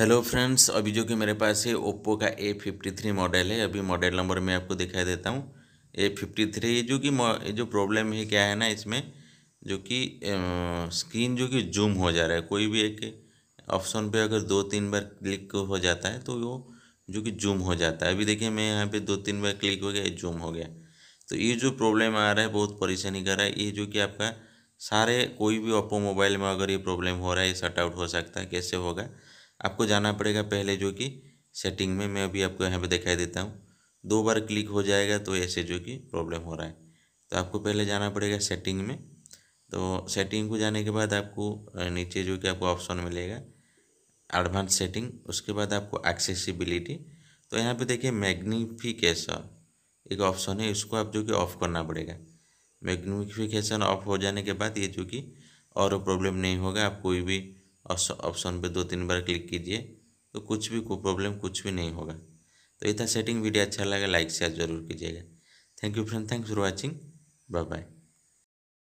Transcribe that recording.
hello friends अभी जो कि मेरे पास है ओप्पो का ए फिफ्टी थ्री मॉडल है अभी मॉडल नंबर मैं आपको दिखाई देता हूँ ए फिफ्टी थ्री जो कि जो प्रॉब्लम है क्या है ना इसमें जो कि स्क्रीन जो कि जूम हो जा रहा है कोई भी एक ऑप्शन पे अगर दो तीन बार क्लिक हो जाता है तो वो जो कि जूम हो जाता है अभी देखिए मैं यहाँ पर दो तीन बार क्लिक हो गया जूम हो गया तो ये जो प्रॉब्लम आ रहा है बहुत परेशानी कर रहा है ये जो कि आपका सारे कोई भी ओप्पो मोबाइल में अगर ये प्रॉब्लम हो रहा है ये शट आउट हो सकता है कैसे होगा आपको जाना पड़ेगा पहले जो कि सेटिंग में मैं अभी आपको यहाँ पे दिखाई देता हूँ दो बार क्लिक हो जाएगा तो ऐसे जो कि प्रॉब्लम हो रहा है तो आपको पहले जाना पड़ेगा सेटिंग में तो सेटिंग को जाने के बाद आपको नीचे जो कि आपको ऑप्शन मिलेगा एडवांस सेटिंग उसके बाद आपको एक्सेसिबिलिटी तो यहाँ पे देखिए मैग्नीफिकेशन एक ऑप्शन है इसको आप जो कि ऑफ़ करना पड़ेगा मैग्नीफिकेशन ऑफ हो जाने के बाद ये जो कि और प्रॉब्लम नहीं होगा आप कोई भी ऑप्शन पे दो तीन बार क्लिक कीजिए तो कुछ भी कोई प्रॉब्लम कुछ भी नहीं होगा तो इतना सेटिंग वीडियो अच्छा लगा लाइक शेयर जरूर कीजिएगा thank you friend thanks for watching bye bye